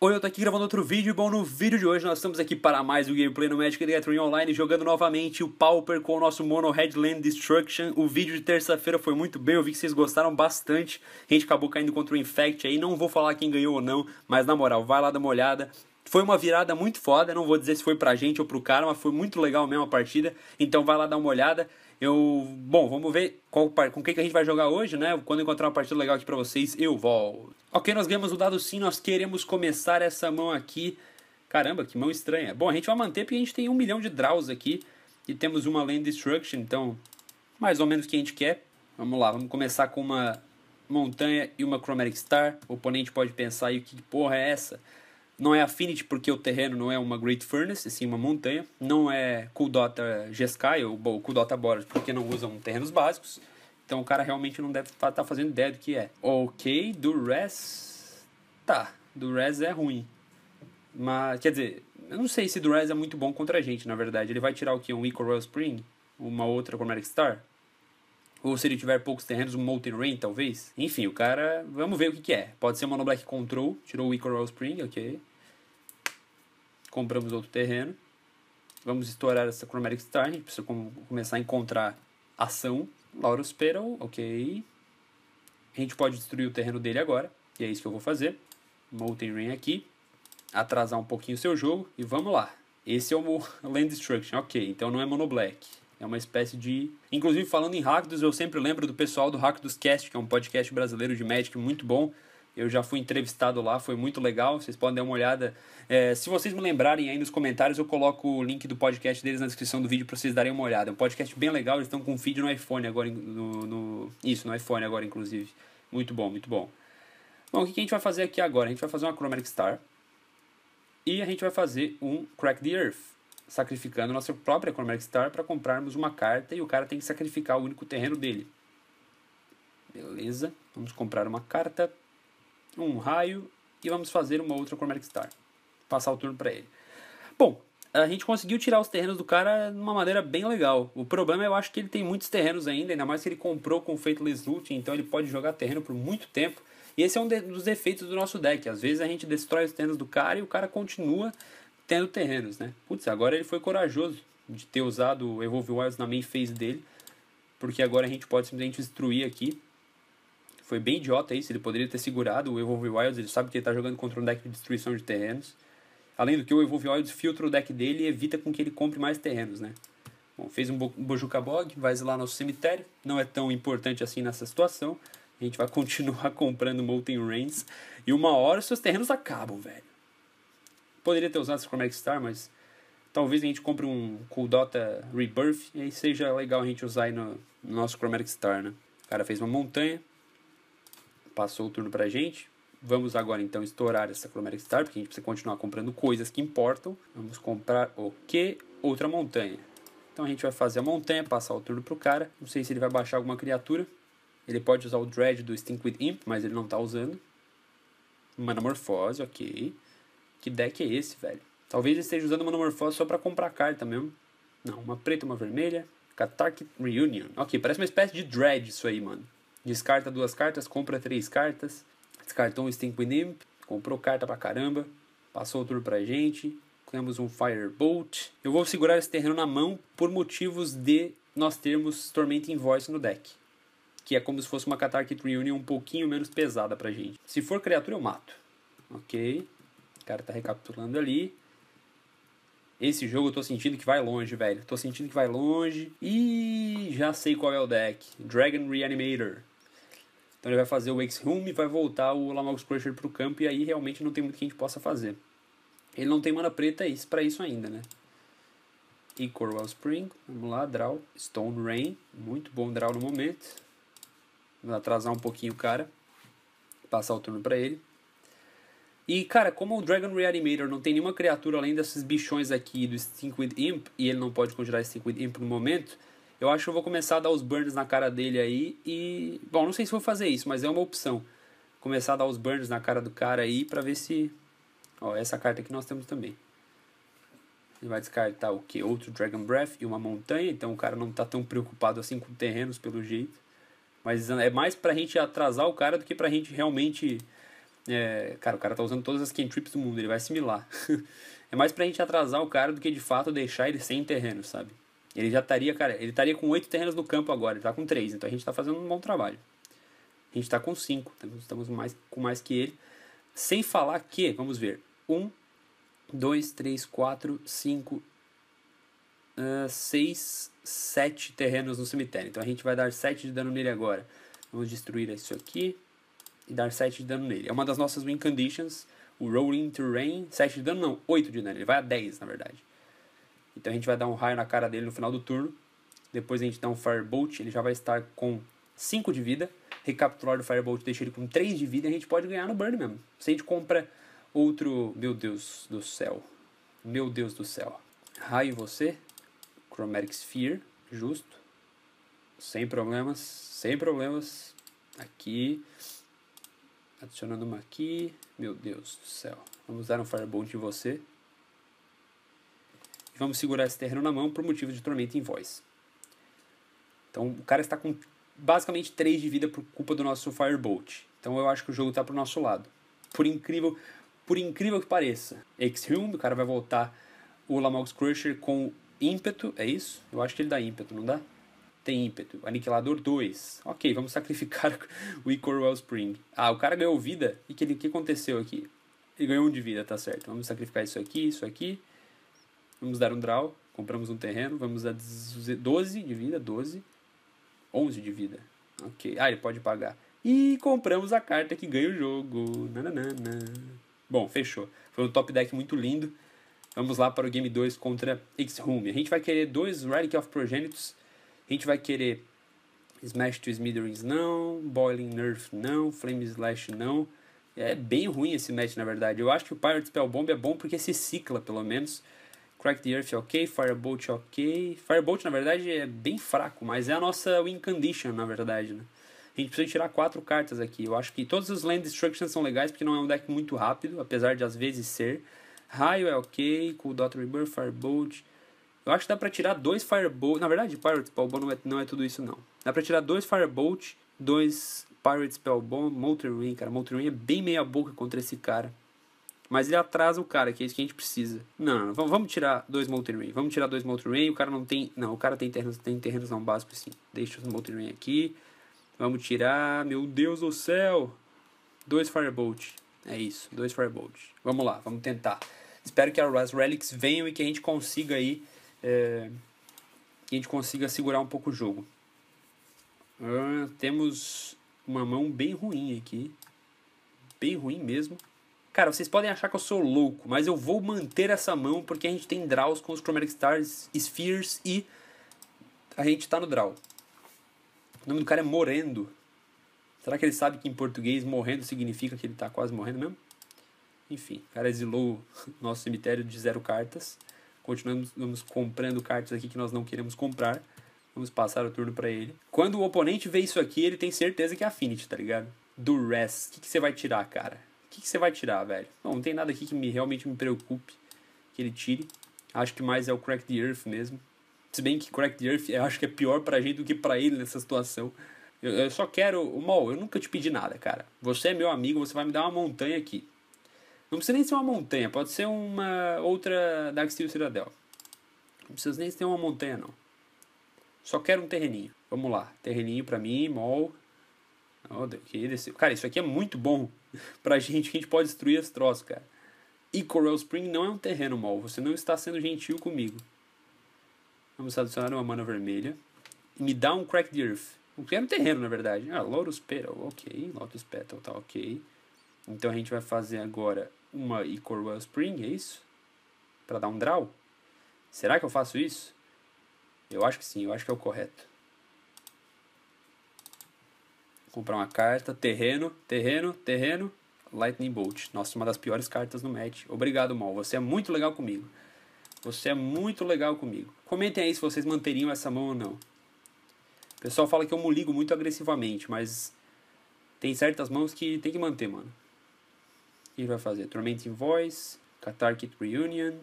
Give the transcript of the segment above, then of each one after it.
Oi, eu tô aqui gravando outro vídeo, bom, no vídeo de hoje nós estamos aqui para mais um gameplay no Magic the Gathering Online, jogando novamente o Pauper com o nosso Mono Headland Destruction. O vídeo de terça-feira foi muito bem, eu vi que vocês gostaram bastante, a gente acabou caindo contra o Infect aí, não vou falar quem ganhou ou não, mas na moral, vai lá dar uma olhada. Foi uma virada muito foda, não vou dizer se foi pra gente ou pro cara, mas foi muito legal mesmo a partida, então vai lá dar uma olhada. Eu, bom, vamos ver qual, com quem que a gente vai jogar hoje, né? Quando encontrar uma partida legal aqui para vocês, eu volto. Ok, nós ganhamos o dado sim, nós queremos começar essa mão aqui. Caramba, que mão estranha. Bom, a gente vai manter porque a gente tem um milhão de draws aqui. E temos uma Land Destruction, então mais ou menos o que a gente quer. Vamos lá, vamos começar com uma Montanha e uma Chromatic Star. O oponente pode pensar aí, que porra é essa? Não é Affinity porque o terreno não é uma Great Furnace, sim uma montanha. Não é Kuldota Jeskai ou bom, Kuldota Boros porque não usam terrenos básicos. Então o cara realmente não deve estar tá, tá, fazendo ideia do que é. Ok, do res. Tá, do res é ruim. Mas, quer dizer, eu não sei se do res é muito bom contra a gente, na verdade. Ele vai tirar o que? Um Eco Royal Spring? Uma outra Chromatic Star? Ou se ele tiver poucos terrenos, um Molten Rain, talvez. Enfim, o cara. Vamos ver o que, que é. Pode ser uma Black Control. Tirou o Icoral Spring, ok. Compramos outro terreno. Vamos estourar essa Chromatic Star. A gente precisa com começar a encontrar ação. Laura Petal, ok. A gente pode destruir o terreno dele agora. E é isso que eu vou fazer. Molten Rain aqui. Atrasar um pouquinho o seu jogo. E vamos lá. Esse é o Land Destruction, ok. Então não é Mono Black. É uma espécie de. Inclusive, falando em Rakdos, eu sempre lembro do pessoal do Rakdos Cast, que é um podcast brasileiro de Magic muito bom. Eu já fui entrevistado lá, foi muito legal. Vocês podem dar uma olhada. É, se vocês me lembrarem aí nos comentários, eu coloco o link do podcast deles na descrição do vídeo para vocês darem uma olhada. É um podcast bem legal, eles estão com um feed no iPhone agora. No, no, isso, no iPhone agora, inclusive. Muito bom, muito bom. Bom, o que a gente vai fazer aqui agora? A gente vai fazer uma Chromatic Star. E a gente vai fazer um Crack the Earth sacrificando nossa própria Chromatic Star para comprarmos uma carta e o cara tem que sacrificar o único terreno dele. Beleza, vamos comprar uma carta, um raio e vamos fazer uma outra Chromatic Star. Passar o turno para ele. Bom, a gente conseguiu tirar os terrenos do cara de uma maneira bem legal. O problema é eu acho que ele tem muitos terrenos ainda, ainda mais que ele comprou com o Faithless Loot, então ele pode jogar terreno por muito tempo. E esse é um dos defeitos do nosso deck. Às vezes a gente destrói os terrenos do cara e o cara continua tendo terrenos, né? Putz, agora ele foi corajoso de ter usado o Evolve Wilds na main phase dele, porque agora a gente pode simplesmente destruir aqui. Foi bem idiota isso, ele poderia ter segurado o Evolve Wilds, ele sabe que ele está jogando contra um deck de destruição de terrenos. Além do que, o Evolve Wilds filtra o deck dele e evita com que ele compre mais terrenos, né? Bom, fez um Bojucabog, vai lá nosso cemitério, não é tão importante assim nessa situação. A gente vai continuar comprando Molten Rains e uma hora seus terrenos acabam, velho. Poderia ter usado esse Chromatic Star, mas talvez a gente compre um Cool Dota Rebirth e aí seja legal a gente usar aí no, no nosso Chromatic Star, né? O cara fez uma montanha, passou o turno pra gente. Vamos agora então estourar essa Chromatic Star, porque a gente precisa continuar comprando coisas que importam. Vamos comprar o que? Outra montanha. Então a gente vai fazer a montanha, passar o turno pro cara. Não sei se ele vai baixar alguma criatura. Ele pode usar o Dread do Stinkweed Imp, mas ele não tá usando. Manamorfose, ok. Que deck é esse, velho? Talvez ele esteja usando uma Monomorphose só para comprar carta mesmo. Não, uma preta uma vermelha. Catarque Reunion. Ok, parece uma espécie de Dread isso aí, mano. Descarta duas cartas, compra três cartas. Descartou um Stinkwin Imp. Comprou carta pra caramba. Passou o turno pra gente. Temos um Firebolt. Eu vou segurar esse terreno na mão por motivos de nós termos Tormenting Voice no deck. Que é como se fosse uma Catarque Reunion um pouquinho menos pesada pra gente. Se for criatura, eu mato. Ok cara tá recapitulando ali. Esse jogo eu tô sentindo que vai longe, velho. Tô sentindo que vai longe. E já sei qual é o deck. Dragon Reanimator. Então ele vai fazer o X-Room e vai voltar o Lamax Crusher pro campo. E aí realmente não tem muito que a gente possa fazer. Ele não tem mana preta para isso ainda, né? E Coral Spring. Vamos lá, draw. Stone Rain. Muito bom draw no momento. Vamos atrasar um pouquinho o cara. Passar o turno para ele. E, cara, como o Dragon Reanimator não tem nenhuma criatura além desses bichões aqui do Stinkweed Imp, e ele não pode conjurar Stinkweed Imp no momento, eu acho que eu vou começar a dar os burns na cara dele aí e... Bom, não sei se vou fazer isso, mas é uma opção. Começar a dar os burns na cara do cara aí pra ver se... Ó, essa carta aqui nós temos também. Ele vai descartar o que? Outro Dragon Breath e uma montanha, então o cara não tá tão preocupado assim com terrenos, pelo jeito. Mas é mais pra gente atrasar o cara do que pra gente realmente é, cara, o cara tá usando todas as cantrips do mundo, ele vai assimilar. é mais pra gente atrasar o cara do que de fato deixar ele sem terreno, sabe? Ele já estaria, cara, ele estaria com oito terrenos no campo agora, ele tá com três, então a gente tá fazendo um bom trabalho. A gente tá com cinco, tá? estamos mais, com mais que ele. Sem falar que, vamos ver, um, dois, três, quatro, cinco, uh, seis, sete terrenos no cemitério. Então a gente vai dar sete de dano nele agora. Vamos destruir isso aqui e dar 7 de dano nele. É uma das nossas win conditions, o Rolling Terrain. 7 de dano não, 8 de dano, ele vai a 10 na verdade. Então a gente vai dar um raio na cara dele no final do turno. Depois a gente dá um Firebolt, ele já vai estar com 5 de vida. Recapitular do Firebolt deixa ele com 3 de vida e a gente pode ganhar no burn mesmo. Se a gente compra outro. Meu Deus do céu. Meu Deus do céu. Raio você. Chromatic Sphere. Justo. Sem problemas. Sem problemas. Aqui. Adicionando uma aqui. Meu Deus do céu. Vamos dar um Firebolt em você. E vamos segurar esse terreno na mão por motivo de Tormenta em Voz. Então o cara está com basicamente 3 de vida por culpa do nosso Firebolt. Então eu acho que o jogo está pro nosso lado. Por incrível, por incrível que pareça. Exhumed, o cara vai voltar o Lamox Crusher com ímpeto, é isso? Eu acho que ele dá ímpeto, não dá? tem ímpeto. Aniquilador 2. Ok, vamos sacrificar o Icor Wellspring. Ah, o cara ganhou vida. E o que, que aconteceu aqui? Ele ganhou um de vida, tá certo. Vamos sacrificar isso aqui, isso aqui. Vamos dar um draw. Compramos um terreno. Vamos dar 12 de vida, 12. 11 de vida. Ok. Ah, ele pode pagar. E compramos a carta que ganha o jogo. Nananana. Bom, fechou. Foi um top deck muito lindo. Vamos lá para o game 2 contra X-Home. A gente vai querer dois Relic of Progenitus a gente vai querer Smash to Smithereens não, Boiling Nerf não, Flame Slash não. É bem ruim esse match, na verdade. Eu acho que o Pirate Spellbomb é bom porque se cicla, pelo menos. Crack the Earth é ok, Firebolt é ok. Firebolt, na verdade, é bem fraco, mas é a nossa win condition, na verdade, né? A gente precisa tirar quatro cartas aqui. Eu acho que todos os Land Destructions são legais, porque não é um deck muito rápido, apesar de às vezes ser. Raio é ok, Cool Dot Rebirth, Firebolt... Eu acho que dá pra tirar dois Firebolt. Na verdade, Pirate Spellbomb não é, não é tudo isso, não. Dá pra tirar dois Firebolt, dois Pirate Spellbomb, Molten Ring, cara. Molten Ring é bem meia boca contra esse cara. Mas ele atrasa o cara, que é isso que a gente precisa. Não, não, não. vamos tirar dois Molten Ring. Vamos tirar dois Molten Ring. O cara não tem... Não, o cara tem terrenos, tem terrenos não básicos, sim. Deixa os Molten Ring aqui. Vamos tirar... Meu Deus do céu! Dois Firebolt. É isso, dois Firebolt. Vamos lá, vamos tentar. Espero que as Relics venham e que a gente consiga aí é, que a gente consiga segurar um pouco o jogo. Uh, temos uma mão bem ruim aqui. Bem ruim mesmo. Cara, vocês podem achar que eu sou louco, mas eu vou manter essa mão porque a gente tem draws com os Chromatic Stars, Spheres e a gente tá no draw. O nome do cara é Morendo. Será que ele sabe que em português morrendo significa que ele tá quase morrendo mesmo? Enfim, o cara exilou nosso cemitério de zero cartas continuamos comprando cartas aqui que nós não queremos comprar. Vamos passar o turno para ele. Quando o oponente vê isso aqui, ele tem certeza que é Affinity, tá ligado? Do rest O que, você vai tirar, cara? O que, você vai tirar, velho? Não, não tem nada aqui que me, realmente me preocupe que ele tire. Acho que mais é o Crack the Earth mesmo. Se bem que Crack the Earth eu acho que é pior pra gente do que pra ele nessa situação. Eu, eu só quero. Mal, eu nunca te pedi nada, cara. Você é meu amigo, você vai me dar uma montanha aqui. Não precisa nem ser uma montanha, pode ser uma outra Dark Steel Citadel. Não precisa nem ser uma montanha, não. Só quero um terreninho. Vamos lá, terreninho pra mim, mol. Oh, que Cara, isso aqui é muito bom pra gente, que a gente pode destruir as troças cara. E Coral Spring não é um terreno mol, você não está sendo gentil comigo. Vamos adicionar uma mana vermelha. E me dá um Crack the Earth. O que era é um terreno, na verdade. Ah, Lotus Petal, ok. Lotus Petal tá ok. Então a gente vai fazer agora uma e Corwell Spring, é isso? Para dar um draw? Será que eu faço isso? Eu acho que sim, eu acho que é o correto. Vou comprar uma carta, terreno, terreno, terreno, Lightning Bolt. Nossa, uma das piores cartas no match. Obrigado, Mal. Você é muito legal comigo. Você é muito legal comigo. Comentem aí se vocês manteriam essa mão ou não. O pessoal fala que eu me ligo muito agressivamente, mas tem certas mãos que tem que manter, mano que gente vai fazer? Tormenting Voice, Cathartic Reunion.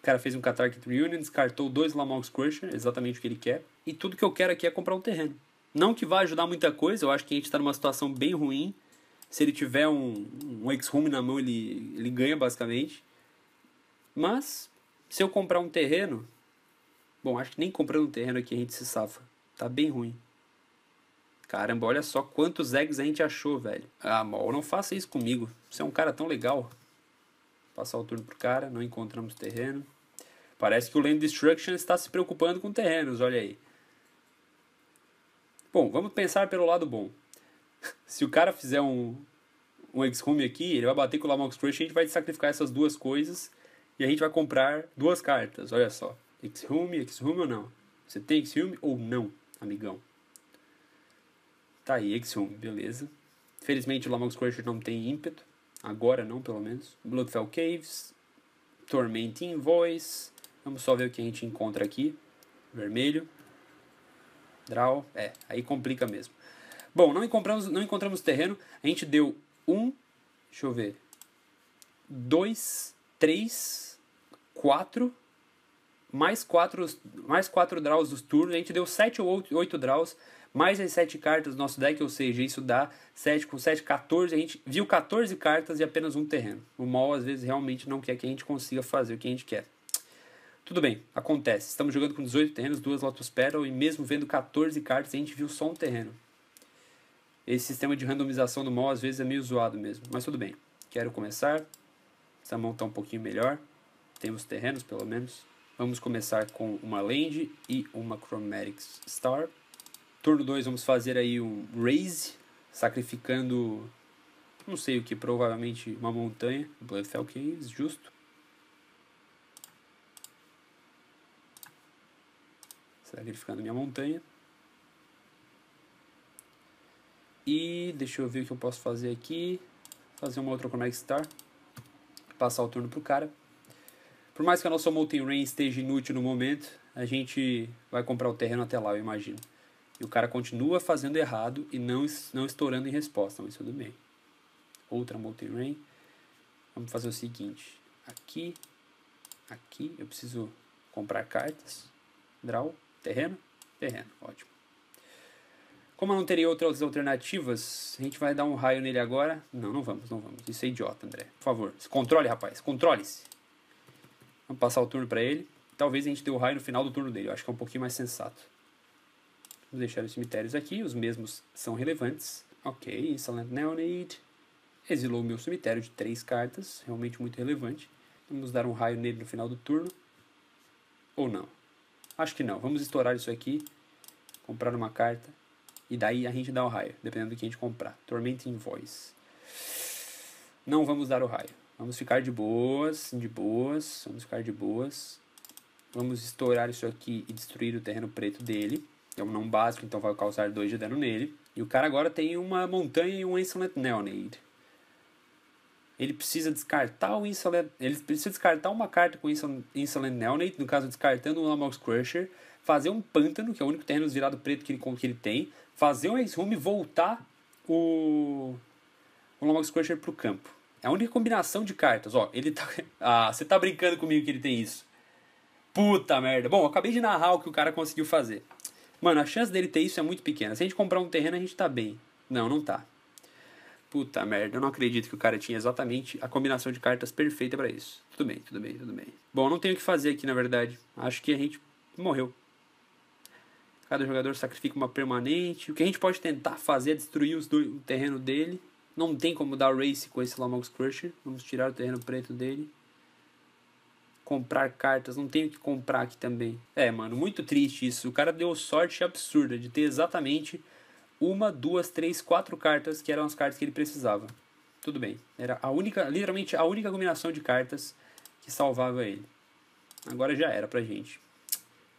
O cara fez um Cathartic Reunion, descartou dois Lamox Crusher, exatamente o que ele quer. E tudo que eu quero aqui é comprar um terreno. Não que vá ajudar muita coisa, eu acho que a gente está numa situação bem ruim. Se ele tiver um, um X-Home na mão, ele, ele ganha basicamente. Mas, se eu comprar um terreno. Bom, acho que nem comprando um terreno aqui a gente se safa. Tá bem ruim. Caramba, olha só quantos eggs a gente achou, velho. Ah, mal. não faça isso comigo. Você é um cara tão legal. Passar o turno pro cara, não encontramos terreno. Parece que o Land Destruction está se preocupando com terrenos, olha aí. Bom, vamos pensar pelo lado bom. se o cara fizer um, um Exhume aqui, ele vai bater com o Lamox Crush a gente vai sacrificar essas duas coisas e a gente vai comprar duas cartas, olha só. Exhume, Exhume ou não? Você tem Exhume ou não, amigão? Tá aí, Exium, beleza. Felizmente o Lamax Crusher não tem ímpeto. Agora não, pelo menos. Bloodfell Caves. Torment voice Vamos só ver o que a gente encontra aqui. Vermelho. Draw. É, aí complica mesmo. Bom, não encontramos, não encontramos terreno. A gente deu um. Deixa eu ver. Dois, três, quatro. Mais quatro, mais quatro draws dos turnos. A gente deu sete ou oito, oito draws mais as 7 cartas do nosso deck, ou seja, isso dá 7 com 7, 14. A gente viu 14 cartas e apenas um terreno. O mol às vezes realmente não quer que a gente consiga fazer o que a gente quer. Tudo bem, acontece. Estamos jogando com 18 terrenos, duas Lotus Petal e mesmo vendo 14 cartas, a gente viu só um terreno. Esse sistema de randomização do mol às vezes é meio zoado mesmo, mas tudo bem. Quero começar. Essa mão está um pouquinho melhor. Temos terrenos, pelo menos. Vamos começar com uma Land e uma Chromatic Star. Turno 2 vamos fazer aí um raise, sacrificando não sei o que, provavelmente uma montanha, Blood Falcons, justo. Sacrificando minha montanha. E deixa eu ver o que eu posso fazer aqui. Fazer uma outra Chromatic Star. Passar o turno pro cara. Por mais que a nossa Molten Rain esteja inútil no momento, a gente vai comprar o terreno até lá, eu imagino o cara continua fazendo errado e não, não estourando em resposta, mas tudo bem. Outra multi-rain. Vamos fazer o seguinte. Aqui, aqui, eu preciso comprar cartas. Draw, terreno, terreno, ótimo. Como eu não teria outras alternativas, a gente vai dar um raio nele agora. Não, não vamos, não vamos. Isso é idiota, André. Por favor, se controle, rapaz, controle-se. Vamos passar o turno para ele. Talvez a gente dê o raio no final do turno dele. Eu acho que é um pouquinho mais sensato. Vou deixar os cemitérios aqui, os mesmos são relevantes. Ok, Insolent Neonate. Exilou o meu cemitério de três cartas, realmente muito relevante. Vamos dar um raio nele no final do turno. Ou não. Acho que não. Vamos estourar isso aqui, comprar uma carta, e daí a gente dá o raio, dependendo do que a gente comprar. Tormenting Voice. Não vamos dar o raio. Vamos ficar de boas, de boas, vamos ficar de boas. Vamos estourar isso aqui e destruir o terreno preto dele é um não básico, então vai causar 2 de dano nele. E o cara agora tem uma montanha e um Insolent Neonade. Ele precisa descartar o Insolent. Ele precisa descartar uma carta com Insolent, Insolent Neonate, no caso, descartando o Lamox Crusher, fazer um pântano, que é o único terreno virado preto que ele, que ele tem, fazer um Exhum e voltar o. o Lamox Crusher pro campo. É a única combinação de cartas, ó. Ele tá. Ah, você tá brincando comigo que ele tem isso. Puta merda. Bom, acabei de narrar o que o cara conseguiu fazer. Mano, a chance dele ter isso é muito pequena. Se a gente comprar um terreno, a gente tá bem. Não, não tá. Puta merda, eu não acredito que o cara tinha exatamente a combinação de cartas perfeita para isso. Tudo bem, tudo bem, tudo bem. Bom, não tenho o que fazer aqui, na verdade. Acho que a gente morreu. Cada jogador sacrifica uma permanente. O que a gente pode tentar fazer é destruir os do, o terreno dele. Não tem como dar race com esse Lamox Crusher. Vamos tirar o terreno preto dele comprar cartas, não tenho que comprar aqui também. É, mano, muito triste isso. O cara deu sorte absurda de ter exatamente uma, duas, três, quatro cartas que eram as cartas que ele precisava. Tudo bem. Era a única, literalmente a única combinação de cartas que salvava ele. Agora já era pra gente.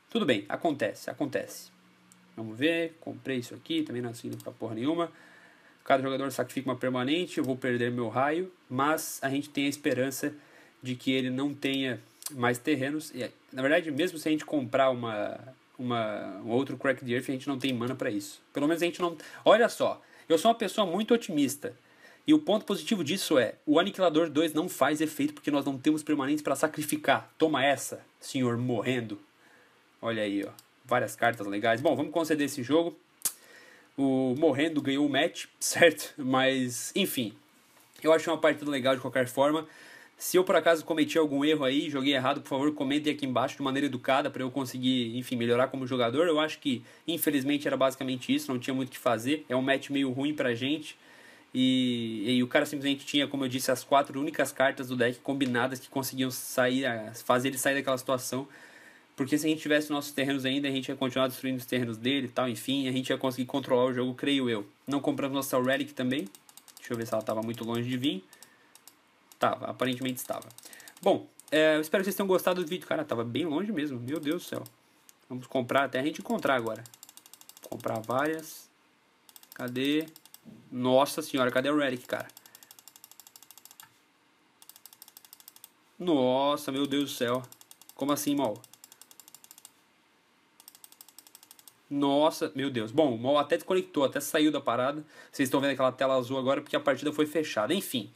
Tudo bem, acontece, acontece. Vamos ver, comprei isso aqui, também não assino pra porra nenhuma. Cada jogador sacrifica uma permanente, eu vou perder meu raio, mas a gente tem a esperança de que ele não tenha mais terrenos. e Na verdade, mesmo se a gente comprar uma, uma, um outro Crack the Earth, a gente não tem mana para isso. Pelo menos a gente não. Olha só, eu sou uma pessoa muito otimista. E o ponto positivo disso é: o Aniquilador 2 não faz efeito porque nós não temos permanentes para sacrificar. Toma essa, senhor morrendo. Olha aí, ó. Várias cartas legais. Bom, vamos conceder esse jogo. O Morrendo ganhou o match, certo? Mas, enfim. Eu acho uma partida legal de qualquer forma. Se eu por acaso cometi algum erro aí, joguei errado, por favor, comentem aqui embaixo de maneira educada para eu conseguir, enfim, melhorar como jogador. Eu acho que, infelizmente, era basicamente isso, não tinha muito o que fazer. É um match meio ruim pra gente. E, e, o cara simplesmente tinha, como eu disse, as quatro únicas cartas do deck combinadas que conseguiam sair, fazer ele sair daquela situação. Porque se a gente tivesse nossos terrenos ainda, a gente ia continuar destruindo os terrenos dele e tal, enfim, a gente ia conseguir controlar o jogo, creio eu. Não compramos nossa Relic também. Deixa eu ver se ela tava muito longe de vir. Tava, aparentemente estava. Bom, é, eu espero que vocês tenham gostado do vídeo. Cara, tava bem longe mesmo, meu Deus do céu. Vamos comprar até a gente encontrar agora. Comprar várias. Cadê? Nossa senhora, cadê o Relic, cara? Nossa, meu Deus do céu. Como assim, mal? Nossa, meu Deus. Bom, o Mal até desconectou, até saiu da parada. Vocês estão vendo aquela tela azul agora porque a partida foi fechada. Enfim,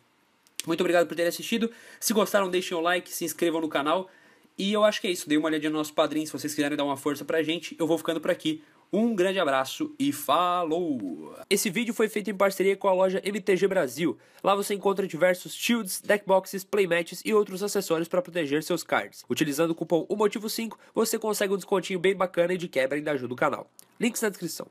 muito obrigado por terem assistido. Se gostaram, deixem o like, se inscrevam no canal. E eu acho que é isso. Dei uma olhadinha no nosso padrinho. Se vocês quiserem dar uma força pra gente, eu vou ficando por aqui. Um grande abraço e falou! Esse vídeo foi feito em parceria com a loja MTG Brasil. Lá você encontra diversos shields, deckboxes, playmats e outros acessórios para proteger seus cards. Utilizando o cupom O Motivo 5, você consegue um descontinho bem bacana e de quebra ainda ajuda o canal. Links na descrição.